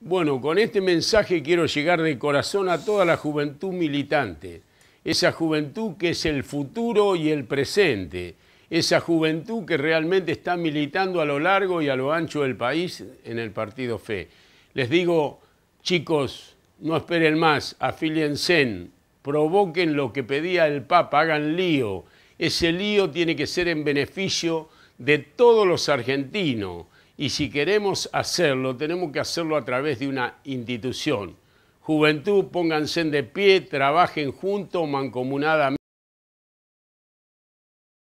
Bueno, con este mensaje quiero llegar de corazón a toda la juventud militante, esa juventud que es el futuro y el presente, esa juventud que realmente está militando a lo largo y a lo ancho del país en el Partido Fe. Les digo, chicos, no esperen más, afíliense, provoquen lo que pedía el Papa, hagan lío. Ese lío tiene que ser en beneficio de todos los argentinos y si queremos hacerlo, tenemos que hacerlo a través de una institución. Juventud, pónganse de pie, trabajen juntos, mancomunadamente.